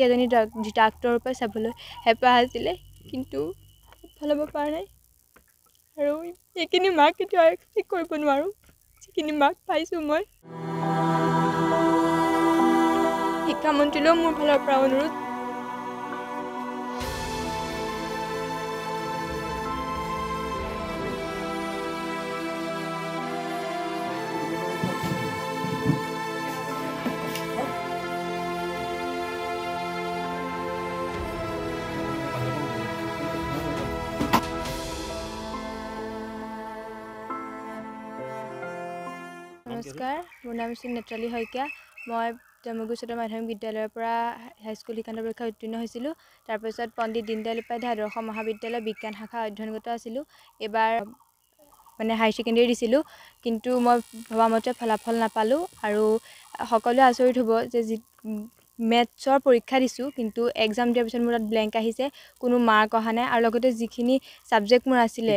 কেইজনী ডাক্তৰৰ পৰা চাবলৈ হেঁপাহ আছিলে কিন্তু ফলাব পৰা নাই আৰু সেইখিনি মাক কেতিয়াও একচেপ্ট কৰিব নোৱাৰোঁ যিখিনি মাক পাইছোঁ মই শিক্ষামন্ত্ৰীলৈও মোৰ ফালৰ পৰা অনুৰোধ নমস্কাৰ মোৰ নাম হৈছে নেত্ৰালী শইকীয়া মই জম্মু মাধ্যমিক বিদ্যালয়ৰ পৰা হাইস্কুল শিক্ষান্ত পৰীক্ষা উত্তীৰ্ণ হৈছিলোঁ তাৰপিছত পণ্ডিত দীনদয়াল উপাধ্যায় আদৰ্শ মহাবিদ্যালয় বিজ্ঞান শাখা অধ্যয়নগত আছিলোঁ এইবাৰ মানে হায়াৰ ছেকেণ্ডেৰী দিছিলোঁ কিন্তু মই ভবা মতে ফলাফল নাপালোঁ আৰু সকলোৱে আচৰিত হ'ব যে যি মেথছৰ পৰীক্ষা দিছোঁ কিন্তু এক্সাম দিয়াৰ পিছত মোৰ তাত ব্লেংক আহিছে কোনো মাৰ্ক অহা নাই আৰু লগতে যিখিনি ছাবজেক্ট মোৰ আছিলে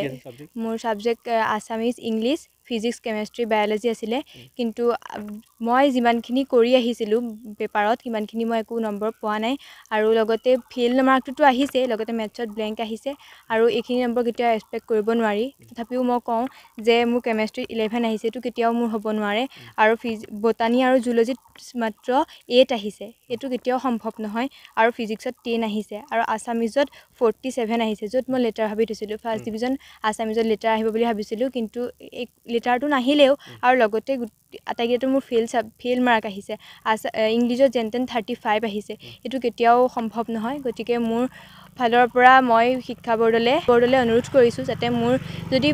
মোৰ subject Assamese English physics chemistry biology আছিলে কিন্তু মই যিমানখিনি কৰি আহিছিলোঁ পেপাৰত সিমানখিনি মই একো নম্বৰ পোৱা নাই আৰু লগতে ফিল মাৰ্কটোতো আহিছেই লগতে মেথছত ব্লেংক আহিছে আৰু এইখিনি নম্বৰ কেতিয়াও এক্সপেক্ট কৰিব নোৱাৰি তথাপিও মই কওঁ যে মোৰ কেমেষ্ট্ৰি ইলেভেন আহিছে এইটো কেতিয়াও মোৰ হ'ব নোৱাৰে আৰু ফিজ বটানী আৰু জুলজিত মাত্ৰ এইট আহিছে এইটো কেতিয়াও সম্ভৱ নহয় আৰু ফিজিক্সত টেন আহিছে আৰু আছামিজত ফৰ্টি ছেভেন আহিছে য'ত মই লেটাৰ ভাবি থৈছিলোঁ ফাৰ্ষ্ট ডিভিজন আছামিজত লেটাৰ আহিব বুলি ভাবিছিলোঁ কিন্তু এই ৰিটাৰটো নাহিলেও আৰু লগতে আটাইকেইটো মোৰ ফেইল ফেইল মাৰ্ক আহিছে ইংলিছত যেন তেন থাৰ্টি ফাইভ আহিছে সেইটো কেতিয়াও সম্ভৱ নহয় গতিকে মোৰ ফালৰ পৰা মই শিক্ষা ব'ৰ্ডলৈ ব'ৰ্ডলৈ অনুৰোধ কৰিছোঁ যাতে মোৰ যদি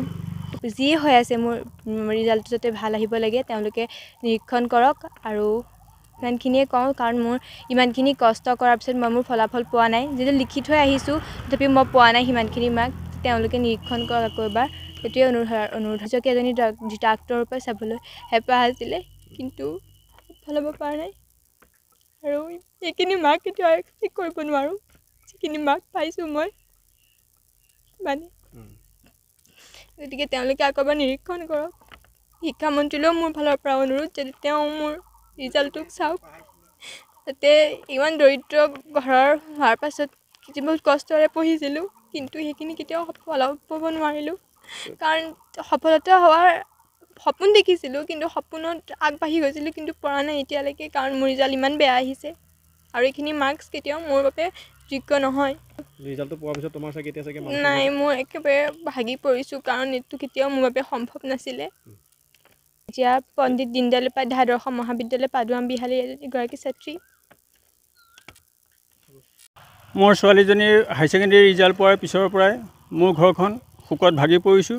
যিয়ে হৈ আছে মোৰ ৰিজাল্টটো যাতে ভাল আহিব লাগে তেওঁলোকে নিৰীক্ষণ কৰক আৰু ইমানখিনিয়ে কওঁ কাৰণ মোৰ ইমানখিনি কষ্ট কৰাৰ পিছত মই মোৰ ফলাফল পোৱা নাই যদি লিখি থৈ আহিছোঁ তথাপি মই পোৱা নাই সিমানখিনি মাৰ্ক তেওঁলোকে নিৰীক্ষণ কৰক আকৌ এবাৰ সেইটোৱে অনুৰোধ অনুৰোধ যে এজনী ডাক্তৰৰ পৰা চাবলৈ হেঁপাহ আছিলে কিন্তু সফল হ'ব পৰা নাই আৰু সেইখিনি মাক কেতিয়াও এক্সেপ্ট কৰিব নোৱাৰোঁ যিখিনি মাক পাইছোঁ মই মানে গতিকে তেওঁলোকে আকৌ এবাৰ নিৰীক্ষণ কৰক শিক্ষামন্ত্ৰীলৈও মোৰ ফালৰ পৰা অনুৰোধ যাতে তেওঁ মোৰ ৰিজাল্টটোক চাওক যাতে ইমান দৰিদ্ৰ ঘৰৰ হোৱাৰ পাছত যি বহুত কষ্টৰে পঢ়িছিলোঁ কিন্তু সেইখিনি কেতিয়াও সফলাও কৰিব নোৱাৰিলোঁ কাৰণ সফলতা হোৱাৰ সপোন দেখিছিলোঁ কিন্তু সপোনত আগবাঢ়ি গৈছিলোঁ কিন্তু পৰা নাই এতিয়ালৈকে কাৰণ মোৰ ৰিজাল্ট ইমান বেয়া আহিছে আৰু এইখিনি মাৰ্কছ কেতিয়াও মোৰ বাবে যোগ্য নহয় পিছত নাই মই একেবাৰে ভাগি পৰিছোঁ কাৰণ এইটো কেতিয়াও মোৰ বাবে সম্ভৱ নাছিলে এতিয়া পণ্ডিত দীনদয়াল উপাধ্যায় আদৰ্শ মহাবিদ্যালয় পাদুৱাম বিহালী এগৰাকী ছাত্ৰী মোৰ ছোৱালীজনীৰ হায়াৰ ছেকেণ্ডেৰী ৰিজাল্ট পোৱাৰ পিছৰ পৰাই মোৰ ঘৰখন শোকত ভাগি পৰিছোঁ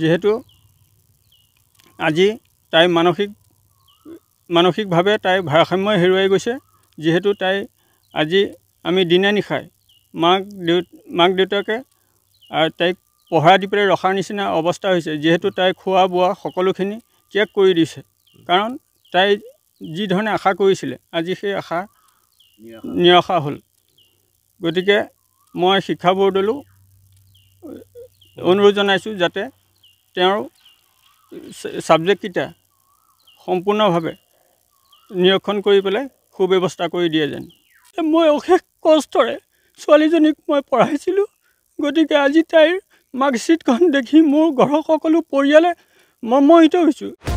যিহেতু আজি তাই মানসিক মানসিকভাৱে তাই ভাৰসাম্য হেৰুৱাই গৈছে যিহেতু তাই আজি আমি দিনে নিশাই মাক দেউ মাক দেউতাকে তাইক পহৰা দি পেলাই ৰখাৰ নিচিনা অৱস্থা হৈছে যিহেতু তাই খোৱা বোৱা সকলোখিনি ত্যাগ কৰি দিছে কাৰণ তাই যিধৰণে আশা কৰিছিলে আজি সেই আশা নিৰাশা হ'ল গতিকে মই শিক্ষা বোৰ্ডলৈও অনুৰোধ জনাইছোঁ যাতে তেওঁৰ ছাবজেক্টকেইটা সম্পূৰ্ণভাৱে নিৰীক্ষণ কৰি পেলাই সুব্যৱস্থা কৰি দিয়ে যেন মই অশেষ কষ্টৰে ছোৱালীজনীক মই পঢ়াইছিলোঁ গতিকে আজি তাইৰ মাৰ্কশ্বিটখন দেখি মোৰ ঘৰৰ সকলো পৰিয়ালে মৰ্মহিত হৈছোঁ